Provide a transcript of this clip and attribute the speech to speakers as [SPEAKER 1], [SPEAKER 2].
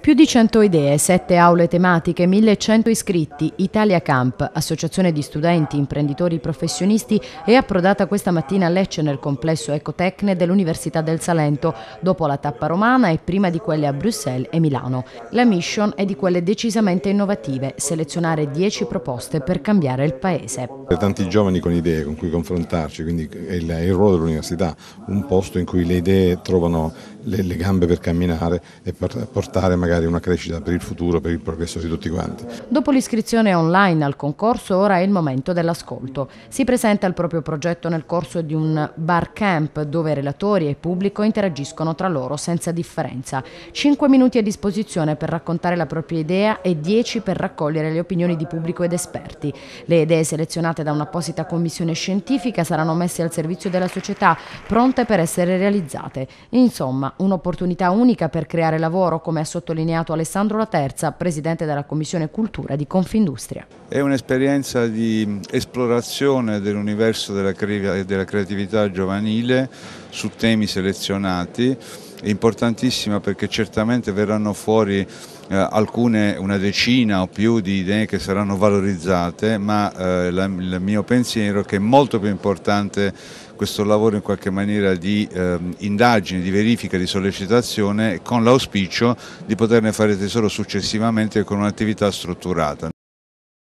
[SPEAKER 1] Più di 100 idee, 7 aule tematiche, 1100 iscritti, Italia Camp, associazione di studenti, imprenditori, professionisti, è approdata questa mattina a Lecce nel complesso Ecotecne dell'Università del Salento, dopo la tappa romana e prima di quelle a Bruxelles e Milano. La mission è di quelle decisamente innovative, selezionare 10 proposte per cambiare il paese.
[SPEAKER 2] Tanti giovani con idee con cui confrontarci, quindi è il, ruolo dell'università, un posto in cui le idee trovano le, le gambe per camminare e per portare magari una crescita per il futuro, per il progresso di tutti quanti.
[SPEAKER 1] Dopo l'iscrizione online al concorso ora è il momento dell'ascolto. Si presenta il proprio progetto nel corso di un bar camp dove relatori e pubblico interagiscono tra loro senza differenza. 5 minuti a disposizione per raccontare la propria idea e 10 per raccogliere le opinioni di pubblico ed esperti. Le idee selezionate da un'apposita commissione scientifica saranno messe al servizio della società, pronte per essere realizzate. Insomma, un'opportunità unica per creare lavoro, come ha sottolineato Alessandro Laterza, presidente della Commissione Cultura di Confindustria.
[SPEAKER 3] È un'esperienza di esplorazione dell'universo della, della creatività giovanile su temi selezionati, è importantissima perché certamente verranno fuori eh, alcune, una decina o più di idee che saranno valorizzate, ma eh, la, il mio pensiero è che è molto più importante questo lavoro in qualche maniera di eh, indagine, di verifica, di sollecitazione con l'auspicio di poterne fare tesoro successivamente con un'attività strutturata.